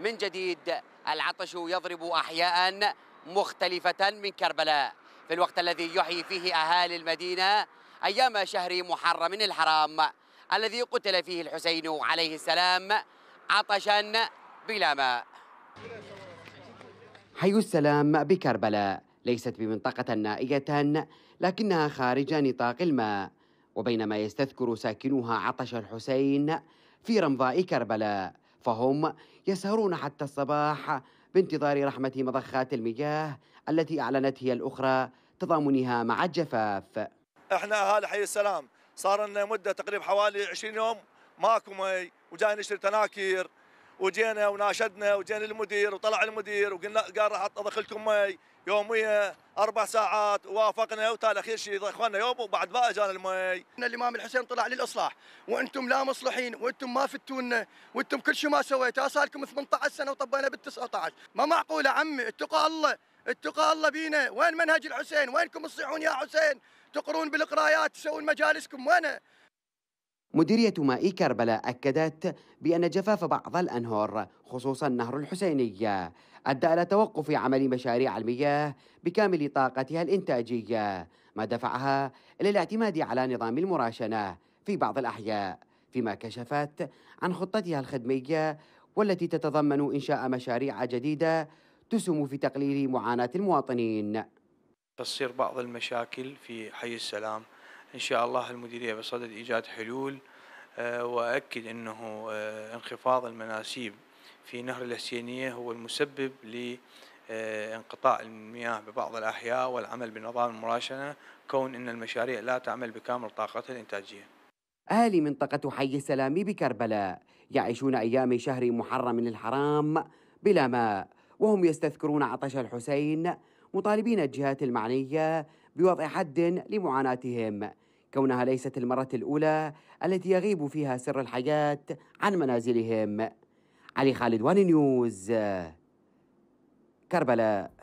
من جديد العطش يضرب أحياء مختلفة من كربلاء في الوقت الذي يحيي فيه أهالي المدينة أيام شهر محرم الحرام الذي قتل فيه الحسين عليه السلام عطشا بلا ماء حي السلام بكربلاء ليست بمنطقة نائية لكنها خارج نطاق الماء وبينما يستذكر ساكنوها عطش الحسين في رمضاء كربلاء فهم يسهرون حتى الصباح بانتظار رحمة مضخات المياه التي أعلنت هي الأخرى تضامنها مع الجفاف احنا أهالي حي السلام صار لنا مدة تقريبا حوالي 20 يوم ماكو مي وجاي نشتري تناكير وجينا وناشدنا وجينا المدير وطلع المدير وقلنا قال راح ادخلكم مي يوميه اربع ساعات ووافقنا وتالي اخير شيء اخواننا يوم وبعد ما اجانا المي. الامام الحسين طلع للاصلاح وانتم لا مصلحين وانتم ما فتونا وانتم كل شيء ما سويتوا صار لكم 18 سنه وطبينا بال 19 ما معقوله عمي اتقى الله اتقى الله بينا وين منهج الحسين وينكم تصيحون يا حسين تقرون بالقرايات تسوون مجالسكم وين مديرية مائي كربلاء أكدت بأن جفاف بعض الأنهار خصوصا نهر الحسينية أدى إلى توقف عمل مشاريع المياه بكامل طاقتها الإنتاجية ما دفعها إلى الاعتماد على نظام المراشنة في بعض الأحياء فيما كشفت عن خطتها الخدمية والتي تتضمن إنشاء مشاريع جديدة تسهم في تقليل معاناة المواطنين تصير بعض المشاكل في حي السلام إن شاء الله المديرية بصدد إيجاد حلول آه، وأكد أنه آه، انخفاض المناسيب في نهر الحسينيه هو المسبب لانقطاع آه، المياه ببعض الأحياء والعمل بنظام المراشنة كون أن المشاريع لا تعمل بكامل طاقتها الإنتاجية أهالي منطقة حي السلام بكربلاء يعيشون أيام شهر محرم الحرام بلا ماء وهم يستذكرون عطش الحسين مطالبين الجهات المعنية بوضع حد لمعاناتهم كونها ليست المرة الأولى التي يغيب فيها سر الحياة عن منازلهم علي خالد وان نيوز كربلاء